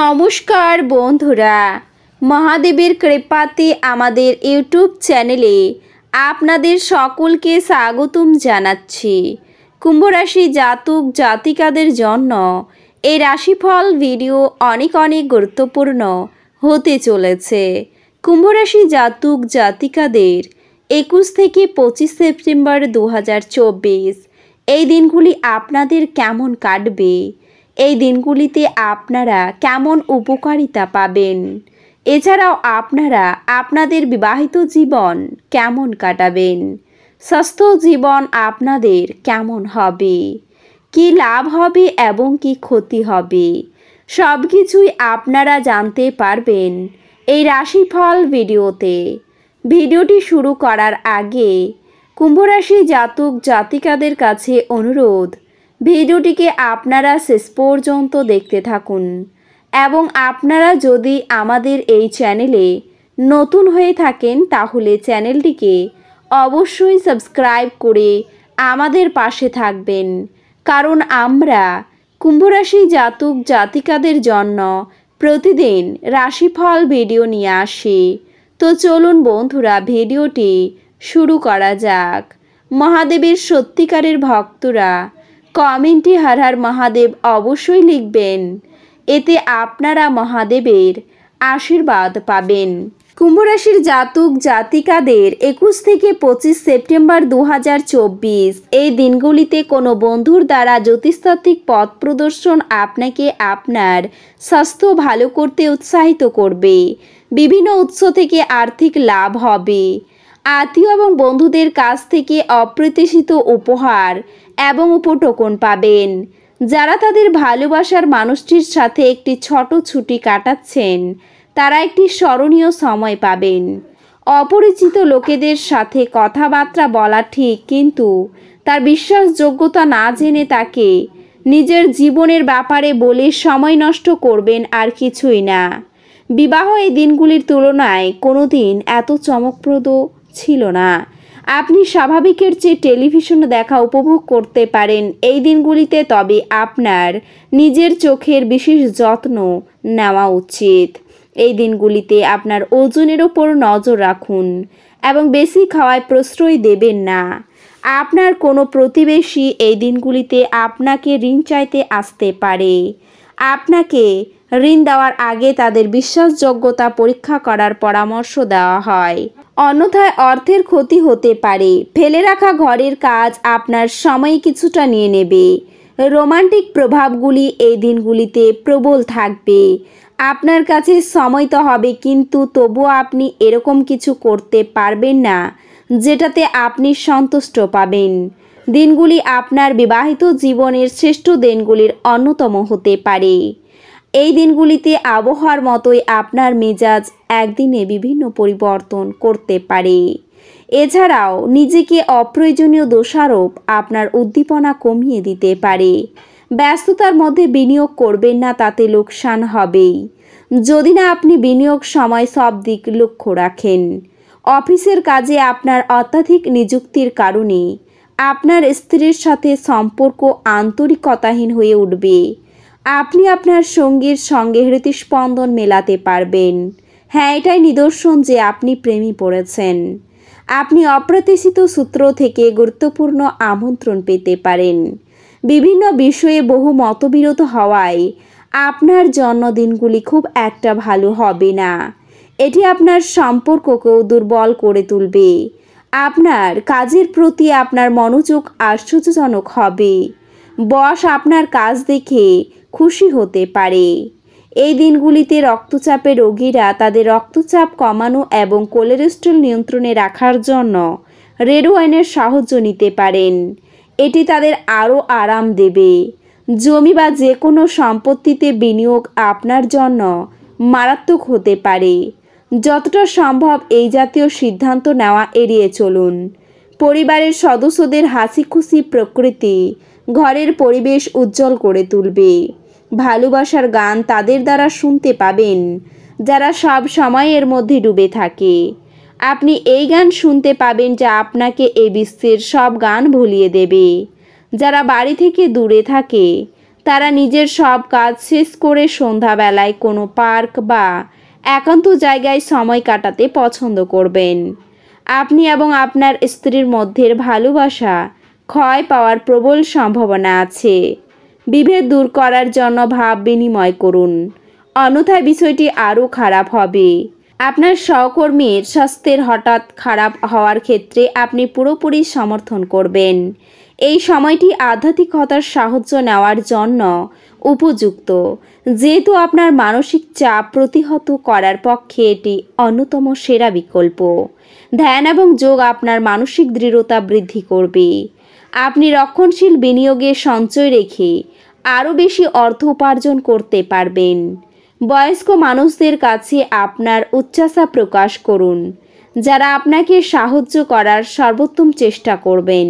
নমস্কার বন্ধুরা মহাদেবের কৃপাতে আমাদের ইউটিউব চ্যানেলে আপনাদের সকলকে স্বাগতম জানাচ্ছি কুম্ভরাশি জাতক জাতিকাদের জন্য এই রাশিফল ভিডিও অনেক অনেক গুরুত্বপূর্ণ হতে চলেছে কুম্ভরাশি জাতক জাতিকাদের একুশ থেকে পঁচিশ সেপ্টেম্বর দু এই দিনগুলি আপনাদের কেমন কাটবে এই দিনগুলিতে আপনারা কেমন উপকারিতা পাবেন এছাড়াও আপনারা আপনাদের বিবাহিত জীবন কেমন কাটাবেন স্বাস্থ্য জীবন আপনাদের কেমন হবে কি লাভ হবে এবং কি ক্ষতি হবে সব কিছুই আপনারা জানতে পারবেন এই রাশিফল ভিডিওতে ভিডিওটি শুরু করার আগে কুম্ভরাশি জাতক জাতিকাদের কাছে অনুরোধ ভিডিওটিকে আপনারা শেষ পর্যন্ত দেখতে থাকুন এবং আপনারা যদি আমাদের এই চ্যানেলে নতুন হয়ে থাকেন তাহলে চ্যানেলটিকে অবশ্যই সাবস্ক্রাইব করে আমাদের পাশে থাকবেন কারণ আমরা কুম্ভরাশি জাতক জাতিকাদের জন্য প্রতিদিন রাশিফল ভিডিও নিয়ে আসি তো চলুন বন্ধুরা ভিডিওটি শুরু করা যাক মহাদেবের সত্যিকারের ভক্তরা কমেন্টে হারহার মহাদেব অবশ্যই লিখবেন এতে আপনারা মহাদেবের আশীর্বাদ পাবেন কুম্ভরাশির জাতক জাতিকাদের একুশ থেকে পঁচিশ সেপ্টেম্বর দু এই দিনগুলিতে কোনো বন্ধুর দ্বারা জ্যোতিষতাত্ত্বিক পথ প্রদর্শন আপনাকে আপনার স্বাস্থ্য ভালো করতে উৎসাহিত করবে বিভিন্ন উৎস থেকে আর্থিক লাভ হবে আত্মীয় এবং বন্ধুদের কাছ থেকে অপ্রত্যাশিত উপহার এবং উপটোকন পাবেন যারা তাদের ভালোবাসার মানুষটির সাথে একটি ছোট ছুটি কাটাচ্ছেন তারা একটি স্মরণীয় সময় পাবেন অপরিচিত লোকেদের সাথে কথাবার্তা বলা ঠিক কিন্তু তার বিশ্বাসযোগ্যতা না জেনে তাকে নিজের জীবনের ব্যাপারে বলে সময় নষ্ট করবেন আর কিছুই না বিবাহ এই দিনগুলির তুলনায় কোনো দিন এত চমকপ্রদ ছিল না আপনি স্বাভাবিকের চেয়ে টেলিভিশন দেখা উপভোগ করতে পারেন এই দিনগুলিতে তবে আপনার নিজের চোখের বিশেষ যত্ন নেওয়া উচিত এই দিনগুলিতে আপনার ওজনের ওপর নজর রাখুন এবং বেশি খাওয়ায় প্রশ্রয় দেবেন না আপনার কোনো প্রতিবেশী এই দিনগুলিতে আপনাকে ঋণ চাইতে আসতে পারে আপনাকে ঋণ দেওয়ার আগে তাদের বিশ্বাসযোগ্যতা পরীক্ষা করার পরামর্শ দেওয়া হয় অন্যথায় অর্থের ক্ষতি হতে পারে ফেলে রাখা ঘরের কাজ আপনার সময় কিছুটা নিয়ে নেবে রোমান্টিক প্রভাবগুলি এই দিনগুলিতে প্রবল থাকবে আপনার কাছে সময় তো হবে কিন্তু তবুও আপনি এরকম কিছু করতে পারবেন না যেটাতে আপনি সন্তুষ্ট পাবেন দিনগুলি আপনার বিবাহিত জীবনের শ্রেষ্ঠ দিনগুলির অন্যতম হতে পারে এই দিনগুলিতে আবহাওয়ার মতোই আপনার মেজাজ একদিনে বিভিন্ন পরিবর্তন করতে পারে এছাড়াও নিজেকে অপ্রয়োজনীয় দোষারোপ আপনার উদ্দীপনা কমিয়ে দিতে পারে ব্যস্ততার মধ্যে বিনিয়োগ করবেন না তাতে লোকসান হবেই যদি না আপনি বিনিয়োগ সময় সব দিক লক্ষ্য রাখেন অফিসের কাজে আপনার অত্যাধিক নিযুক্তির কারণে আপনার স্ত্রীর সাথে সম্পর্ক আন্তরিকতাহীন হয়ে উঠবে আপনি আপনার সঙ্গীর সঙ্গে হৃতিস্পন্দন মেলাতে পারবেন হ্যাঁ এটাই নিদর্শন যে আপনি প্রেমী পড়েছেন আপনি অপ্রত্যাশিত সূত্র থেকে গুরুত্বপূর্ণ আমন্ত্রণ পেতে পারেন বিভিন্ন বিষয়ে বহু মতবিরত হওয়ায় আপনার জন্মদিনগুলি খুব একটা ভালো হবে না এটি আপনার সম্পর্ককেও দুর্বল করে তুলবে আপনার কাজের প্রতি আপনার মনোযোগ আশ্চর্যজনক হবে বস আপনার কাজ দেখে খুশি হতে পারে এই দিনগুলিতে রক্তচাপে রোগীরা তাদের রক্তচাপ কমানো এবং কোলেস্ট্রল নিয়ন্ত্রণে রাখার জন্য রেড ওয়াইনের সাহায্য নিতে পারেন এটি তাদের আরও আরাম দেবে জমি বা যে কোনো সম্পত্তিতে বিনিয়োগ আপনার জন্য মারাত্মক হতে পারে যতটা সম্ভব এই জাতীয় সিদ্ধান্ত নেওয়া এড়িয়ে চলুন পরিবারের সদস্যদের হাসি খুশি প্রকৃতি ঘরের পরিবেশ উজ্জ্বল করে তুলবে ভালোবাসার গান তাদের দ্বারা শুনতে পাবেন যারা সব সময়ের মধ্যে ডুবে থাকে আপনি এই গান শুনতে পাবেন যা আপনাকে এ বিশ্বের সব গান ভুলিয়ে দেবে যারা বাড়ি থেকে দূরে থাকে তারা নিজের সব কাজ শেষ করে সন্ধ্যাবেলায় কোনো পার্ক বা একান্ত জায়গায় সময় কাটাতে পছন্দ করবেন আপনি এবং আপনার স্ত্রীর মধ্যের ভালোবাসা ক্ষয় পাওয়ার প্রবল সম্ভাবনা আছে বিভেদ দূর করার জন্য ভাব বিনিময় করুন অন্যথায় বিষয়টি আরও খারাপ হবে আপনার সহকর্মীর স্বাস্থ্যের হঠাৎ খারাপ হওয়ার ক্ষেত্রে আপনি পুরোপুরি সমর্থন করবেন এই সময়টি আধ্যাত্মিকতার সাহায্য নেওয়ার জন্য উপযুক্ত যেহেতু আপনার মানসিক চাপ প্রতিহত করার পক্ষে এটি অন্যতম সেরা বিকল্প ধ্যান এবং যোগ আপনার মানসিক দৃঢ়তা বৃদ্ধি করবে আপনি রক্ষণশীল বিনিয়োগে সঞ্চয় রেখে আরও বেশি অর্থ উপার্জন করতে পারবেন বয়স্ক মানুষদের কাছে আপনার উচ্ছ্বাসা প্রকাশ করুন যারা আপনাকে সাহায্য করার সর্বোত্তম চেষ্টা করবেন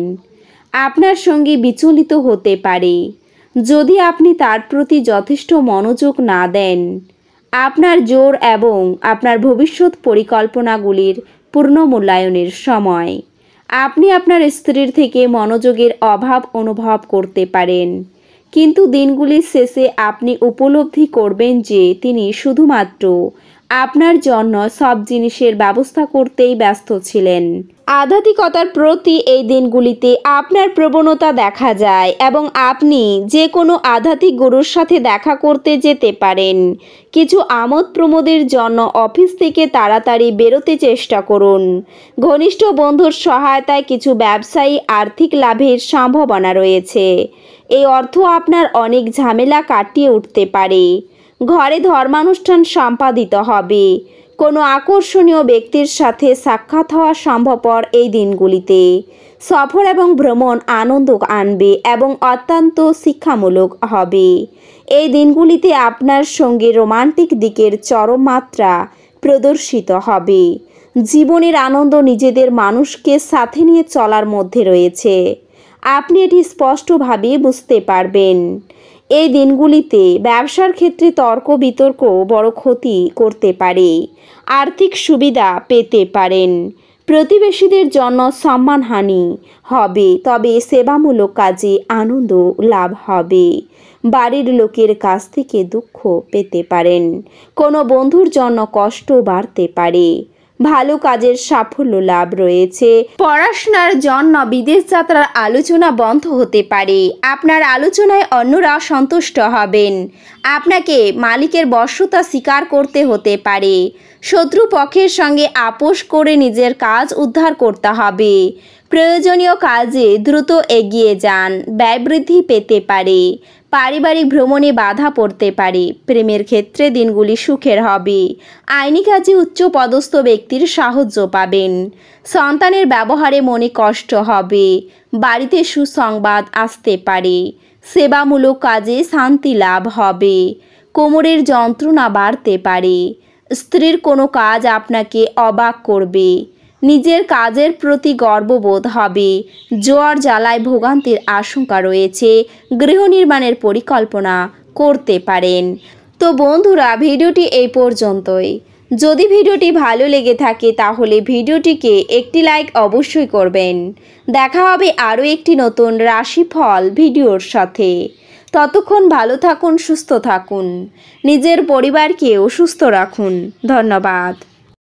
আপনার সঙ্গে বিচলিত হতে পারে যদি আপনি তার প্রতি যথেষ্ট মনোযোগ না দেন আপনার জোর এবং আপনার ভবিষ্যৎ পরিকল্পনাগুলির পূর্ণ মূল্যায়নের সময় আপনি আপনার স্ত্রীর থেকে মনোযোগের অভাব অনুভব করতে পারেন কিন্তু দিনগুলির শেষে আপনি উপলব্ধি করবেন যে তিনি শুধুমাত্র আপনার জন্য সব জিনিসের ব্যবস্থা করতেই ব্যস্ত ছিলেন আধ্যাত্মিকতার প্রতি এই দিনগুলিতে আপনার প্রবণতা দেখা যায় এবং আপনি যে কোনো আধ্যাত্মিক গুরুর সাথে দেখা করতে যেতে পারেন কিছু আমোদ প্রমোদের জন্য অফিস থেকে তাড়াতাড়ি বেরোতে চেষ্টা করুন ঘনিষ্ঠ বন্ধুর সহায়তায় কিছু ব্যবসায়ী আর্থিক লাভের সম্ভাবনা রয়েছে এই অর্থ আপনার অনেক ঝামেলা কাটিয়ে উঠতে পারে ঘরে ধর্মানুষ্ঠান সম্পাদিত হবে কোনো আকর্ষণীয় ব্যক্তির সাথে সাক্ষাৎ হওয়া সম্ভবপর এই দিনগুলিতে সফর এবং ভ্রমণ আনন্দ আনবে এবং অত্যন্ত শিক্ষামূলক হবে এই দিনগুলিতে আপনার সঙ্গে রোমান্টিক দিকের চরম মাত্রা প্রদর্শিত হবে জীবনের আনন্দ নিজেদের মানুষকে সাথে নিয়ে চলার মধ্যে রয়েছে আপনি এটি স্পষ্টভাবে বুঝতে পারবেন এই দিনগুলিতে ব্যবসার ক্ষেত্রে তর্ক বিতর্ক বড় ক্ষতি করতে পারে আর্থিক সুবিধা পেতে পারেন প্রতিবেশীদের জন্য সম্মানহানি হবে তবে সেবামূলক কাজে আনন্দ লাভ হবে বাড়ির লোকের কাছ থেকে দুঃখ পেতে পারেন কোনো বন্ধুর জন্য কষ্ট বাড়তে পারে ভালো কাজের সাফল্য লাভ রয়েছে পড়াশোনার জন্য বিদেশ যাত্রার আলোচনা বন্ধ হতে পারে আপনার আলোচনায় অন্যরা সন্তুষ্ট হবেন আপনাকে মালিকের বর্ষতা স্বীকার করতে হতে পারে শত্রুপক্ষের সঙ্গে আপোষ করে নিজের কাজ উদ্ধার করতে হবে প্রয়োজনীয় কাজে দ্রুত এগিয়ে যান ব্যয় বৃদ্ধি পেতে পারে পারিবারিক ভ্রমণে বাধা পড়তে পারে প্রেমের ক্ষেত্রে দিনগুলি সুখের হবে আইনি কাজে উচ্চ পদস্থ ব্যক্তির সাহায্য পাবেন সন্তানের ব্যবহারে মনে কষ্ট হবে বাড়িতে সুসংবাদ আসতে পারে সেবামূলক কাজে শান্তি লাভ হবে কোমরের যন্ত্রণা বাড়তে পারে স্ত্রীর কোনো কাজ আপনাকে অবাক করবে নিজের কাজের প্রতি গর্ববোধ হবে জোয়ার জ্বালায় ভোগান্তির আশঙ্কা রয়েছে গৃহ নির্মাণের পরিকল্পনা করতে পারেন তো বন্ধুরা ভিডিওটি এই পর্যন্তই যদি ভিডিওটি ভালো লেগে থাকে তাহলে ভিডিওটিকে একটি লাইক অবশ্যই করবেন দেখা হবে আরও একটি নতুন রাশিফল ভিডিওর সাথে ততক্ষণ ভালো থাকুন সুস্থ থাকুন নিজের পরিবারকেও সুস্থ রাখুন ধন্যবাদ